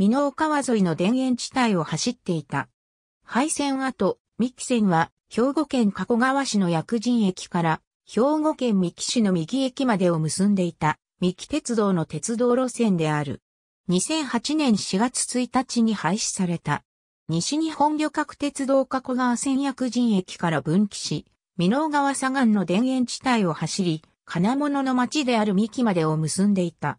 美濃川沿いの田園地帯を走っていた。廃線跡、三木線は、兵庫県加古川市の薬人駅から、兵庫県三木市の右駅までを結んでいた、三木鉄道の鉄道路線である。2008年4月1日に廃止された。西日本旅客鉄道加古川線薬人駅から分岐し、美濃川左岸の田園地帯を走り、金物の町である三木までを結んでいた。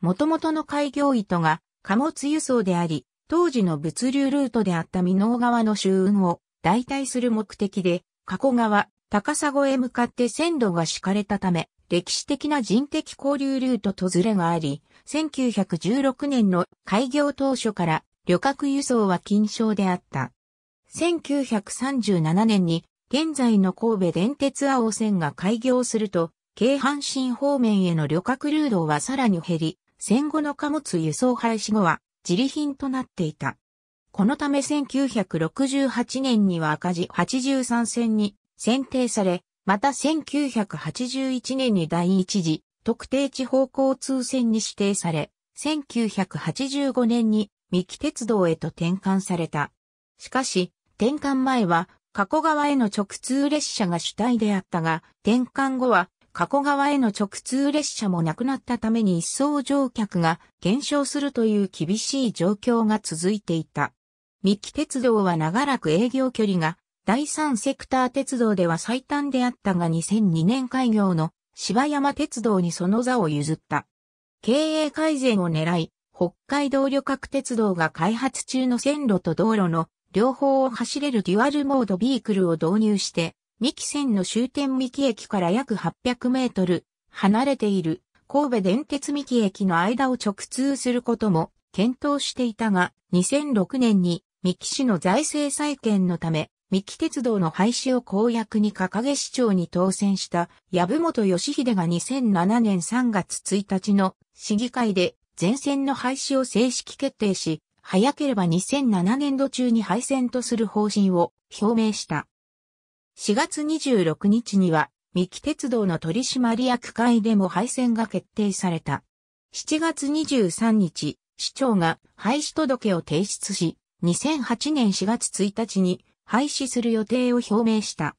もともとの開業糸が貨物輸送であり、当時の物流ルートであった美濃川の周運を代替する目的で、加古川、高砂へ向かって線路が敷かれたため、歴史的な人的交流ルートとずれがあり、1916年の開業当初から旅客輸送は禁止であった。1937年に現在の神戸電鉄青線が開業すると、京阪神方面への旅客流動はさらに減り、戦後の貨物輸送廃止後は自利品となっていた。このため1968年には赤字83戦に選定され、また1981年に第一次特定地方交通線に指定され、1985年に三木鉄道へと転換された。しかし、転換前は加古川への直通列車が主体であったが、転換後は加古川への直通列車もなくなったために一層乗客が減少するという厳しい状況が続いていた。三木鉄道は長らく営業距離が第三セクター鉄道では最短であったが2002年開業の芝山鉄道にその座を譲った。経営改善を狙い、北海道旅客鉄道が開発中の線路と道路の両方を走れるデュアルモードビークルを導入して三木線の終点三木駅から約800メートル離れている神戸電鉄三木駅の間を直通することも検討していたが、2006年に三木市の財政再建のため、三木鉄道の廃止を公約に掲げ市長に当選した籔本義秀が2007年3月1日の市議会で全線の廃止を正式決定し、早ければ2007年度中に廃線とする方針を表明した。4月26日には、三木鉄道の取締役会でも廃線が決定された。7月23日、市長が廃止届を提出し、2008年4月1日に廃止する予定を表明した。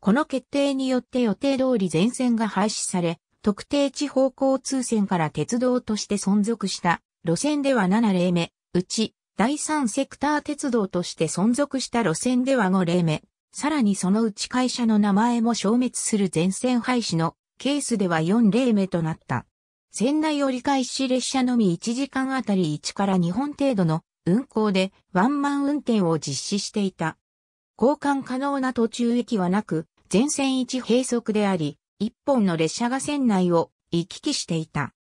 この決定によって予定通り全線が廃止され、特定地方交通線から鉄道として存続した路線では7例目、うち第3セクター鉄道として存続した路線では5例目、さらにそのうち会社の名前も消滅する全線廃止のケースでは4例目となった。仙台折り返し列車のみ1時間あたり1から2本程度の運行でワンマン運転を実施していた。交換可能な途中駅はなく、全線一閉塞であり、1本の列車が線内を行き来していた。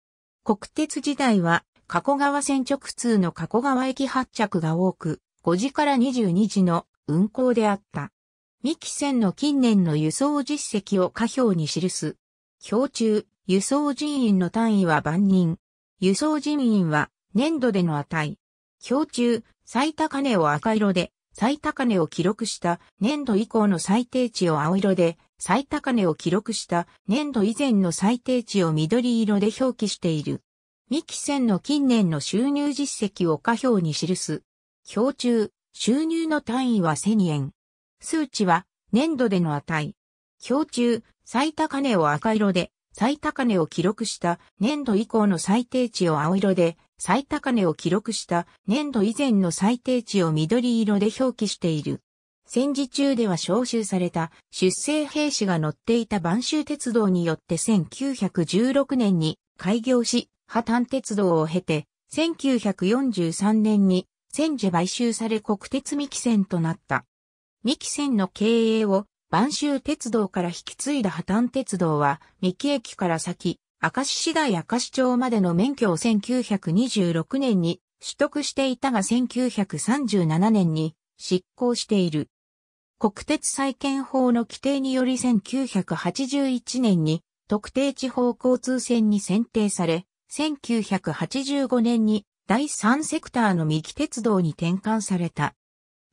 国鉄時代は、加古川線直通の加古川駅発着が多く、5時から22時の運行であった。三木線の近年の輸送実績を下表に記す。表中、輸送人員の単位は万人。輸送人員は年度での値。表中、最高値を赤色で、最高値を記録した年度以降の最低値を青色で、最高値を記録した年度以前の最低値を緑色で表記している。三木線の近年の収入実績を下表に記す。表中、収入の単位は1000円。数値は年度での値。表中、最高値を赤色で、最高値を記録した年度以降の最低値を青色で、最高値を記録した年度以前の最低値を緑色で表記している。戦時中では召集された出生兵士が乗っていた晩秋鉄道によって1916年に開業し、破綻鉄道を経て、1943年に戦時買収され国鉄未期船となった。三木線の経営を晩州鉄道から引き継いだ破綻鉄道は、三木駅から先、明石市内明石町までの免許を1926年に取得していたが1937年に執行している。国鉄再建法の規定により1981年に特定地方交通線に選定され、1985年に第3セクターの三木鉄道に転換された。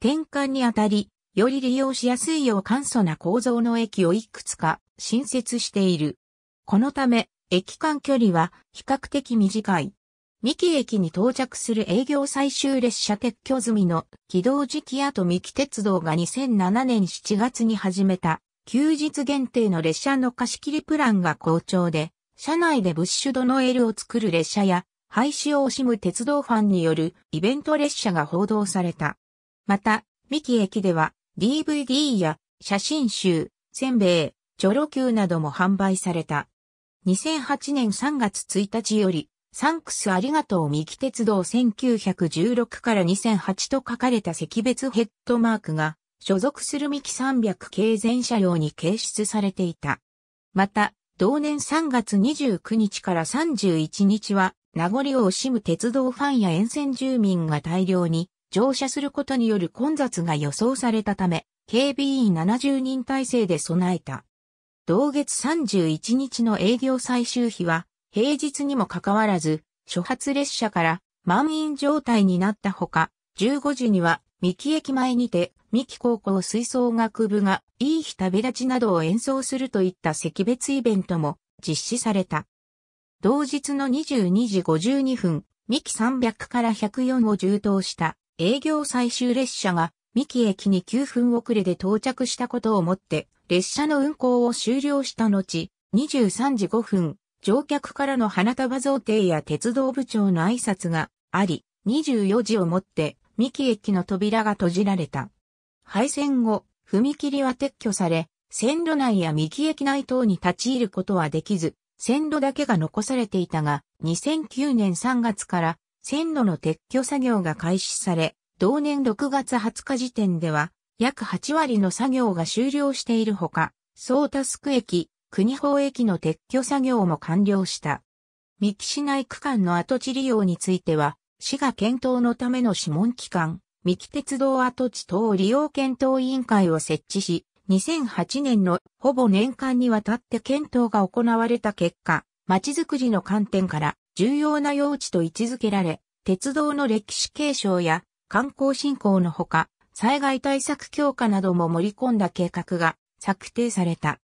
転換にあたり、より利用しやすいよう簡素な構造の駅をいくつか新設している。このため、駅間距離は比較的短い。三木駅に到着する営業最終列車撤去済みの起動時期後、三木鉄道が2007年7月に始めた休日限定の列車の貸し切りプランが好調で、車内でブッシュドノエルを作る列車や廃止を惜しむ鉄道ファンによるイベント列車が報道された。また、三木駅では DVD や写真集、せんべい、チョロ Q なども販売された。2008年3月1日より、サンクスありがとう三木鉄道1916から2008と書かれた石別ヘッドマークが、所属する三木300系全車両に掲出されていた。また、同年3月29日から31日は、名残を惜しむ鉄道ファンや沿線住民が大量に乗車することによる混雑が予想されたため、警備員70人体制で備えた。同月31日の営業最終日は、平日にもかかわらず、初発列車から満員状態になったほか、15時には三木駅前にて、三木高校吹奏楽部がいい日旅立ちなどを演奏するといった席別イベントも実施された。同日の22時52分、三木300から104を充当した営業最終列車が三木駅に9分遅れで到着したことをもって、列車の運行を終了した後、23時5分、乗客からの花束贈呈や鉄道部長の挨拶があり、24時をもって三木駅の扉が閉じられた。廃線後、踏切は撤去され、線路内や三木駅内等に立ち入ることはできず、線路だけが残されていたが、2009年3月から線路の撤去作業が開始され、同年6月20日時点では、約8割の作業が終了しているほか、総タスク駅、国宝駅の撤去作業も完了した。三木市内区間の跡地利用については、市が検討のための諮問機関、三木鉄道跡地等利用検討委員会を設置し、2008年のほぼ年間にわたって検討が行われた結果、まちづくりの観点から重要な用地と位置づけられ、鉄道の歴史継承や観光振興のほか、災害対策強化なども盛り込んだ計画が策定された。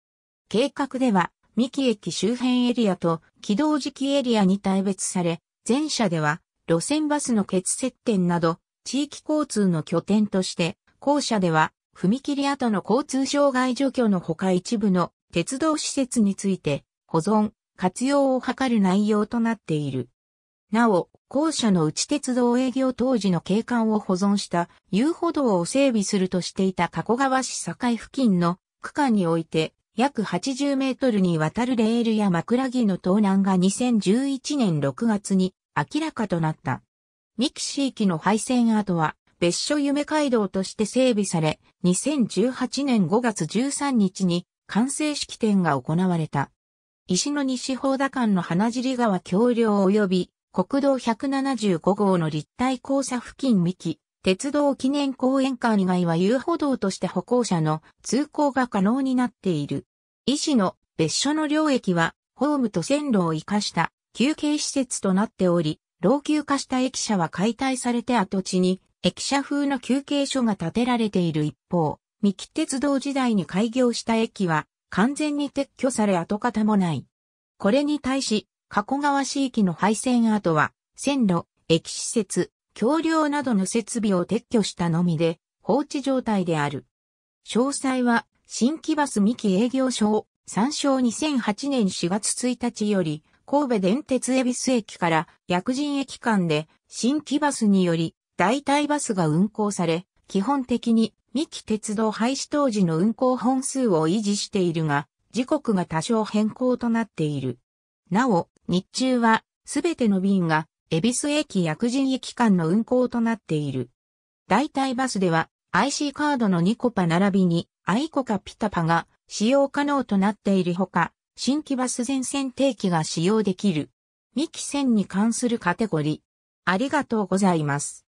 計画では、三木駅周辺エリアと軌道敷エリアに対別され、前者では路線バスの欠接点など地域交通の拠点として、後者では踏切跡の交通障害除去のほか一部の鉄道施設について保存、活用を図る内容となっている。なお、校舎の内鉄道営業当時の景観を保存した遊歩道を整備するとしていた加古川市境付近の区間において、約80メートルにわたるレールや枕木の盗難が2011年6月に明らかとなった。三木市域の廃線跡は別所夢街道として整備され、2018年5月13日に完成式典が行われた。石の西宝田間の花尻川橋梁及び国道175号の立体交差付近幹、鉄道記念公園間以外は遊歩道として歩行者の通行が可能になっている。石の別所の領域はホームと線路を生かした休憩施設となっており、老朽化した駅舎は解体されて跡地に駅舎風の休憩所が建てられている一方、三木鉄道時代に開業した駅は完全に撤去され跡形もない。これに対し、加古川市域の廃線跡は、線路、駅施設、橋梁などの設備を撤去したのみで、放置状態である。詳細は、新規バス三期営業所、を参照2008年4月1日より、神戸電鉄恵比寿駅から薬人駅間で、新規バスにより、代替バスが運行され、基本的に三木鉄道廃止当時の運行本数を維持しているが、時刻が多少変更となっている。なお、日中はすべての便が恵比寿駅薬人駅間の運行となっている。代替バスでは IC カードのニコパ並びにアイコカピタパが使用可能となっているほか、新規バス全線定期が使用できる。ミキ線に関するカテゴリー。ありがとうございます。